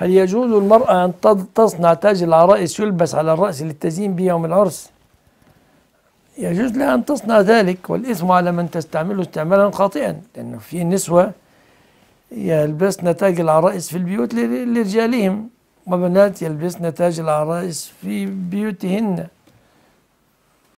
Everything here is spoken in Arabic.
هل يجوز المرأة أن تصنع تاج العرائس يلبس على الرأس للتزيين به يوم العرس يجوز لها أن تصنع ذلك والإثم على من تستعمله استعمالا خاطئا لأنه في نسوة يلبسن تاج العرائس في البيوت لرجالهم وبنات يلبسن تاج العرائس في بيوتهن